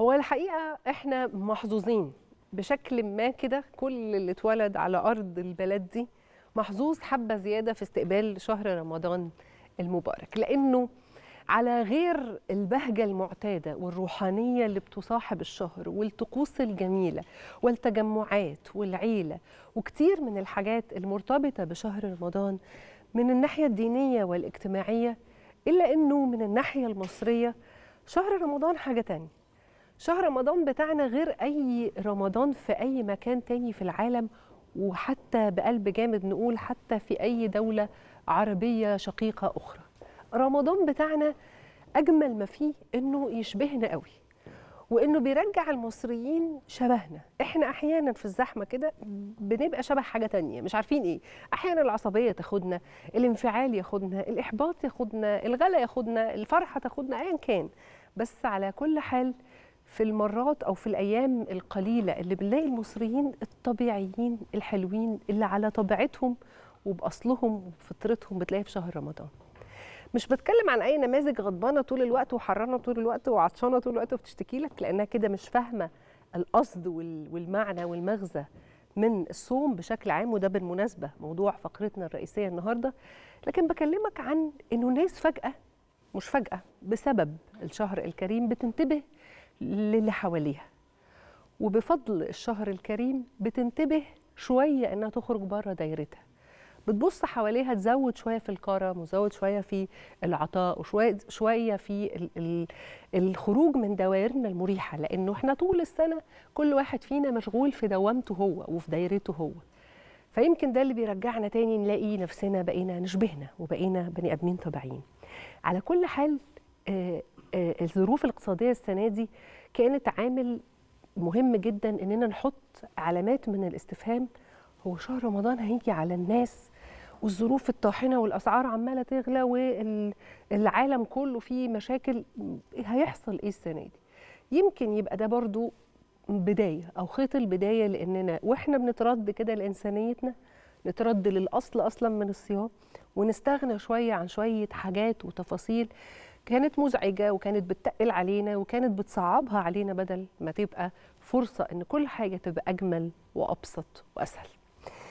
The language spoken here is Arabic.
هو الحقيقه احنا محظوظين بشكل ما كده كل اللي اتولد على ارض البلد دي محظوظ حبه زياده في استقبال شهر رمضان المبارك لانه على غير البهجة المعتادة والروحانية اللي بتصاحب الشهر والطقوس الجميلة والتجمعات والعيلة وكتير من الحاجات المرتبطة بشهر رمضان من الناحية الدينية والاجتماعية إلا أنه من الناحية المصرية شهر رمضان حاجة تانية شهر رمضان بتاعنا غير أي رمضان في أي مكان تاني في العالم وحتى بقلب جامد نقول حتى في أي دولة عربية شقيقة أخرى رمضان بتاعنا أجمل ما فيه إنه يشبهنا قوي وإنه بيرجع المصريين شبهنا إحنا أحيانا في الزحمة كده بنبقى شبه حاجة تانية مش عارفين إيه أحيانا العصبية تاخدنا الانفعال ياخدنا الإحباط ياخدنا الغلا ياخدنا الفرحة تاخدنا أيا كان بس على كل حال في المرات او في الايام القليله اللي بنلاقي المصريين الطبيعيين الحلوين اللي على طبيعتهم وباصلهم وفطرتهم بتلاقيها في شهر رمضان مش بتكلم عن اي نماذج غضبانه طول الوقت وحرانه طول الوقت وعطشانه طول الوقت وبتشتكي لك لانها كده مش فاهمه القصد والمعنى والمغزى من الصوم بشكل عام وده بالمناسبه موضوع فقرتنا الرئيسيه النهارده لكن بكلمك عن انه ناس فجاه مش فجاه بسبب الشهر الكريم بتنتبه للي حواليها وبفضل الشهر الكريم بتنتبه شويه انها تخرج بره دايرتها بتبص حواليها تزود شويه في الكرم وزود شويه في العطاء وشويه شويه في الخروج من دوائرنا المريحه لانه احنا طول السنه كل واحد فينا مشغول في دوامته هو وفي دايرته هو فيمكن ده اللي بيرجعنا تاني نلاقي نفسنا بقينا نشبهنا وبقينا بني ادمين طبيعيين على كل حال آه، آه، الظروف الاقتصاديه السنه دي كانت عامل مهم جدا اننا نحط علامات من الاستفهام هو شهر رمضان هيجي على الناس والظروف الطاحنه والاسعار عماله تغلى والعالم كله فيه مشاكل هيحصل ايه السنه دي يمكن يبقى ده برضو بدايه او خيط البدايه لاننا واحنا بنترد كده لانسانيتنا نترد للاصل اصلا من الصيام ونستغنى شويه عن شويه حاجات وتفاصيل كانت مزعجه وكانت بتتقل علينا وكانت بتصعبها علينا بدل ما تبقى فرصه ان كل حاجه تبقى اجمل وابسط واسهل